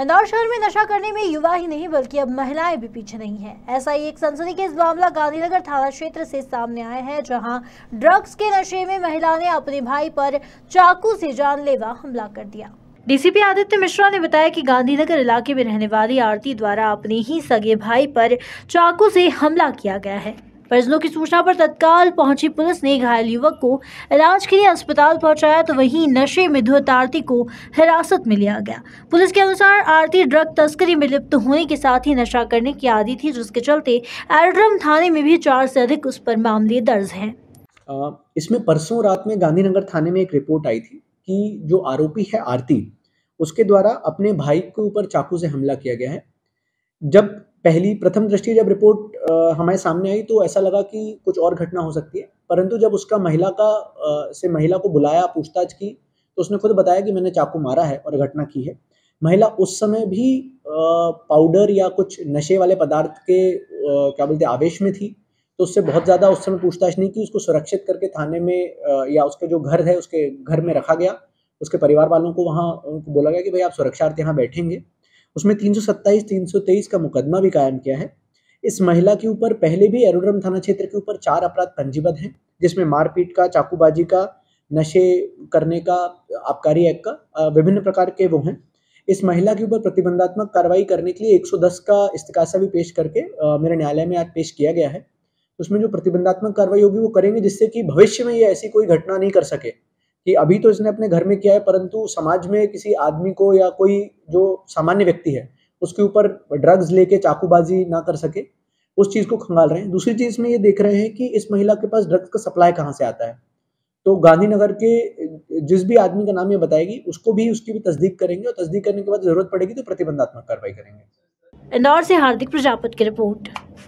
इंदौर शहर में नशा करने में युवा ही नहीं बल्कि अब महिलाएं भी पीछे नहीं है ऐसा ही एक सनसनी केस मामला गांधीनगर थाना क्षेत्र से सामने आया है जहां ड्रग्स के नशे में महिला ने अपने भाई पर चाकू से जानलेवा हमला कर दिया डीसीपी आदित्य मिश्रा ने बताया कि गांधीनगर इलाके में रहने वाली आरती द्वारा अपने ही सगे भाई पर चाकू से हमला किया गया है परिजनों की सूचना पर तत्काल पहुंची पुलिस ने घायल युवक को इलाज के लिए अस्पताल पहुंचाया तो वहीं नशे में धुत आरती को हिरासत में लिया गया पुलिस के अनुसार आरती ड्रग तस्करी में लिप्त होने के साथ ही नशा करने की आदि थी जिसके चलते एरोड्रम थाने में भी चार से अधिक उस पर मामले दर्ज हैं इसमें परसों रात में गांधीनगर थाने में एक रिपोर्ट आई थी कि जो आरोपी है आरती उसके द्वारा अपने भाई के ऊपर चाकू से हमला किया गया है जब पहली प्रथम दृष्टि जब रिपोर्ट हमारे सामने आई तो ऐसा लगा कि कुछ और घटना हो सकती है परंतु जब उसका महिला का से महिला को बुलाया पूछताछ की तो उसने खुद बताया कि मैंने चाकू मारा है और घटना की है महिला उस समय भी पाउडर या कुछ नशे वाले पदार्थ के क्या बोलते आवेश में थी तो उससे बहुत ज़्यादा उस समय पूछताछ नहीं की उसको सुरक्षित करके थाने में या उसके जो घर है उसके घर में रखा गया उसके परिवार वालों को वहाँ बोला गया कि भाई आप सुरक्षार्थ यहाँ बैठेंगे उसमें तीन सौ का मुकदमा भी कायम किया है इस महिला के ऊपर पहले भी एरोड्रम थाना क्षेत्र के ऊपर चार अपराध पंजीबद्ध हैं जिसमें मारपीट का चाकूबाजी का नशे करने का आबकारी एक्ट का विभिन्न प्रकार के वो हैं इस महिला के ऊपर प्रतिबंधात्मक कार्रवाई करने के लिए 110 का इस्तकासा भी पेश करके मेरे न्यायालय में आज पेश किया गया है उसमें जो प्रतिबंधात्मक कार्रवाई होगी वो करेंगे जिससे कि भविष्य में ये ऐसी कोई घटना नहीं कर सके कि अभी तो इसने अपने घर में किया है परंतु समाज में किसी आदमी को या कोई जो सामान्य व्यक्ति है उसके ऊपर ड्रग्स लेके चाकूबाजी ना कर सके उस चीज़ को खंगाल रहे हैं दूसरी चीज़ में ये देख रहे हैं कि इस महिला के पास ड्रग्स का सप्लाई कहाँ से आता है तो गांधीनगर के जिस भी आदमी का नाम ये बताएगी उसको भी उसकी भी तस्दीक करेंगे और तस्दीक करने के बाद जरूरत पड़ेगी तो प्रतिबंधात्मक कार्रवाई करेंगे इंदौर से हार्दिक प्रजापत की रिपोर्ट